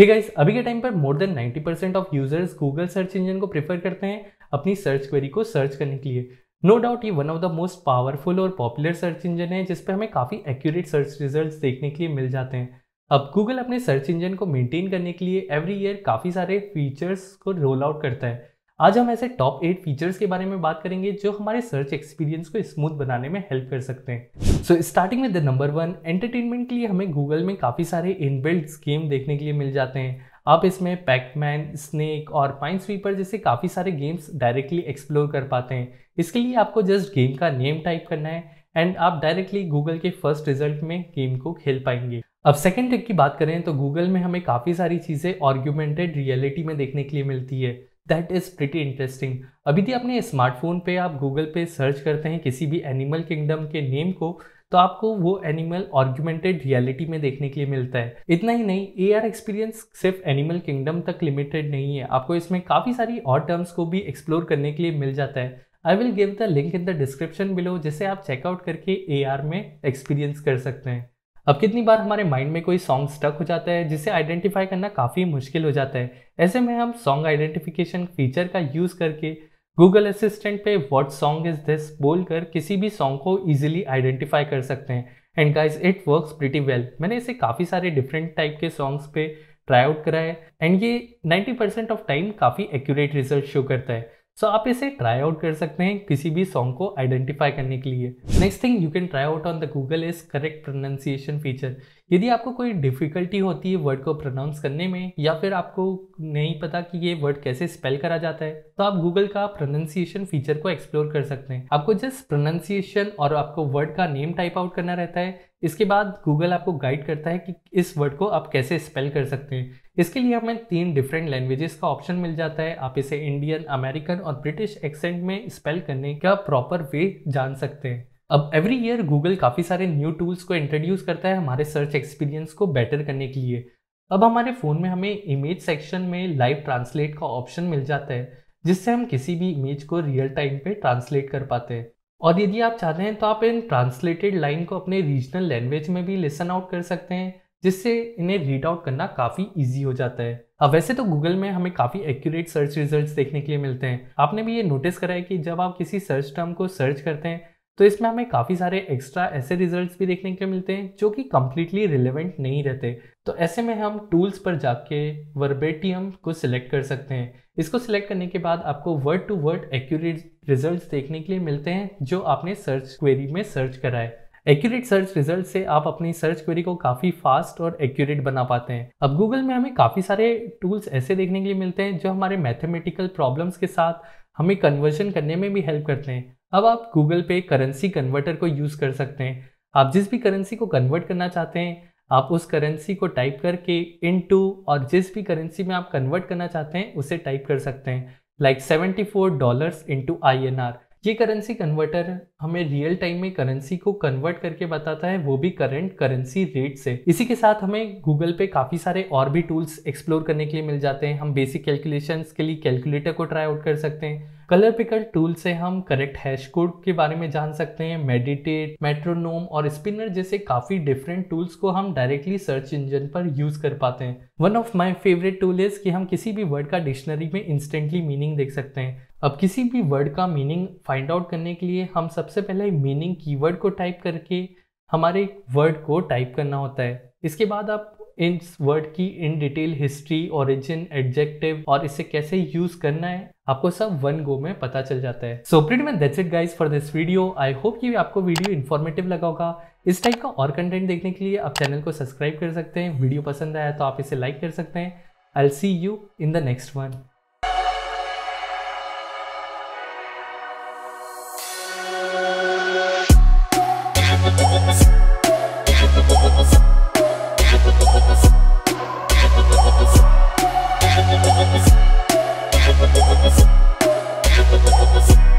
ठीक hey अभी के टाइम पर more than 90 percent of users Google search engine को प्रेफर करते हैं अपनी सर्च क्वेरी को सर्च करने के लिए नो डाउट ये one of the most powerful और पॉपुलर सर्च इंजन है जिसपे हमें काफ़ी एक्यूरेट सर्च रिजल्ट्स देखने के लिए मिल जाते हैं अब गूगल अपने सर्च इंजन को मेंटेन करने के लिए एवरी ईयर काफ़ी सारे फीचर्स को रोल आउट करता है आज हम ऐसे टॉप एट फीचर्स के बारे में बात करेंगे जो हमारे सर्च एक्सपीरियंस को स्मूथ बनाने में हेल्प कर सकते हैं so starting with the number one entertainment के लिए हमें गूगल में काफ़ी सारे इनबिल्ड गेम देखने के लिए मिल जाते हैं आप इसमें पैकमैन स्नेक और पाइन स्वीपर जैसे काफ़ी सारे गेम्स डायरेक्टली एक्सप्लोर कर पाते हैं इसके लिए आपको जस्ट गेम का नेम टाइप करना है एंड आप डायरेक्टली गूगल के फर्स्ट रिजल्ट में गेम को खेल पाएंगे अब सेकेंड टिप की बात करें तो गूगल में हमें काफ़ी सारी चीज़ें ऑर्ग्यूमेंटेड रियलिटी में देखने के लिए मिलती है दैट इज़ प्रिटी इंटरेस्टिंग अभी भी अपने स्मार्टफोन पे आप गूगल पे सर्च करते हैं किसी भी एनिमल किंगडम के नेम को तो आपको वो एनिमल ऑर्ग्यूमेंटेड रियलिटी में देखने के लिए मिलता है इतना ही नहीं ए आर एक्सपीरियंस सिर्फ एनिमल किंगडम तक लिमिटेड नहीं है आपको इसमें काफ़ी सारी और टर्म्स को भी एक्सप्लोर करने के लिए मिल जाता है I will give the link in the description below जिसे आप चेकआउट करके ए आर में एक्सपीरियंस कर सकते हैं अब कितनी बार हमारे माइंड में कोई सॉन्ग स्टक हो जाता है जिसे आइडेंटिफाई करना काफ़ी मुश्किल हो जाता है ऐसे में हम सॉन्ग आइडेंटिफिकेशन फीचर का यूज़ करके गूगल असिस्टेंट पे व्हाट सॉन्ग इज दिस बोलकर किसी भी सॉन्ग को ईजिली आइडेंटिफाई कर सकते हैं and guys it work pretty well मैंने इसे काफ़ी सारे डिफरेंट टाइप के सॉन्ग्स पे ट्राई आउट करा है एंड ये 90% ऑफ टाइम काफ़ी एक्यूरेट रिजल्ट शो करता है सो so, आप इसे ट्राई आउट कर सकते हैं किसी भी सॉन्ग को आइडेंटिफाई करने के लिए next thing you can try out on the Google is correct pronunciation feature यदि आपको कोई डिफ़िकल्टी होती है वर्ड को प्रोनाउंस करने में या फिर आपको नहीं पता कि ये वर्ड कैसे स्पेल करा जाता है तो आप गूगल का प्रोनाउंसिएशन फीचर को एक्सप्लोर कर सकते हैं आपको जस्ट प्रोनाउंसिएशन और आपको वर्ड का नेम टाइप आउट करना रहता है इसके बाद गूगल आपको गाइड करता है कि इस वर्ड को आप कैसे स्पेल कर सकते हैं इसके लिए हमें तीन डिफरेंट लैंग्वेजेस का ऑप्शन मिल जाता है आप इसे इंडियन अमेरिकन और ब्रिटिश एक्सेंट में स्पेल करने का प्रॉपर वे जान सकते हैं अब एवरी ईयर गूगल काफ़ी सारे न्यू टूल्स को इंट्रोड्यूस करता है हमारे सर्च एक्सपीरियंस को बेटर करने के लिए अब हमारे फ़ोन में हमें इमेज सेक्शन में लाइव ट्रांसलेट का ऑप्शन मिल जाता है जिससे हम किसी भी इमेज को रियल टाइम पे ट्रांसलेट कर पाते हैं और यदि आप चाहते हैं तो आप इन ट्रांसलेटेड लाइन को अपने रीजनल लैंग्वेज में भी लेसन आउट कर सकते हैं जिससे इन्हें रीड आउट करना काफ़ी ईजी हो जाता है अब वैसे तो गूगल में हमें काफ़ी एक्यूरेट सर्च रिजल्ट्स देखने के लिए मिलते हैं आपने भी ये नोटिस करा है कि जब आप किसी सर्च टर्म को सर्च करते हैं तो इसमें हमें काफ़ी सारे एक्स्ट्रा ऐसे रिजल्ट्स भी देखने के मिलते हैं जो कि कम्प्लीटली रिलेवेंट नहीं रहते तो ऐसे में हम टूल्स पर जाके वर्बेटियम को सिलेक्ट कर सकते हैं इसको सिलेक्ट करने के बाद आपको word to word accurate results देखने के लिए मिलते हैं जो आपने सर्च क्वेरी में सर्च कराए एक्यूरेट सर्च रिजल्ट से आप अपनी सर्च क्वेरी को काफ़ी फास्ट और एक्यूरेट बना पाते हैं अब गूगल में हमें काफ़ी सारे टूल्स ऐसे देखने के लिए मिलते हैं जो हमारे मैथमेटिकल प्रॉब्लम्स के साथ हमें कन्वर्जन करने में भी हेल्प करते हैं अब आप गूगल पे करेंसी कन्वर्टर को यूज़ कर सकते हैं आप जिस भी करेंसी को कन्वर्ट करना चाहते हैं आप उस करेंसी को टाइप करके इन टू और जिस भी करेंसी में आप कन्वर्ट करना चाहते हैं उसे टाइप कर सकते हैं like seventy four dollars into I N R ये करेंसी कन्वर्टर हमें रियल टाइम में करेंसी को कन्वर्ट करके बताता है वो भी करंट करेंसी रेट से इसी के साथ हमें गूगल पे काफ़ी सारे और भी टूल्स एक्सप्लोर करने के लिए मिल जाते हैं हम बेसिक कैलकुलेशन के लिए कैलकुलेटर को ट्राई आउट कर सकते हैं कलर पिकर टूल से हम करेक्ट हैश कोड के बारे में जान सकते हैं मेडिटेट मेट्रोनोम और स्पिनर जैसे काफ़ी डिफरेंट टूल्स को हम डायरेक्टली सर्च इंजन पर यूज़ कर पाते हैं one of my favourite tool is कि हम किसी भी वर्ड का डिक्शनरी में इंस्टेंटली मीनिंग देख सकते हैं अब किसी भी वर्ड का मीनिंग फाइंड आउट करने के लिए हम सबसे पहले मीनिंग कीवर्ड को टाइप करके हमारे वर्ड को टाइप करना होता है इसके बाद आप इन वर्ड की in detail history origin adjective और इसे कैसे यूज करना है आपको सब वन गो में पता चल जाता है सो प्रिट मैन that's it guys for this video I hope कि आपको वीडियो इन्फॉर्मेटिव लगा होगा इस टाइप का और कंटेंट देखने के लिए आप चैनल को सब्सक्राइब कर सकते हैं वीडियो पसंद आया तो आप इसे लाइक कर सकते हैं I see you in the next one oh, oh, oh, oh, oh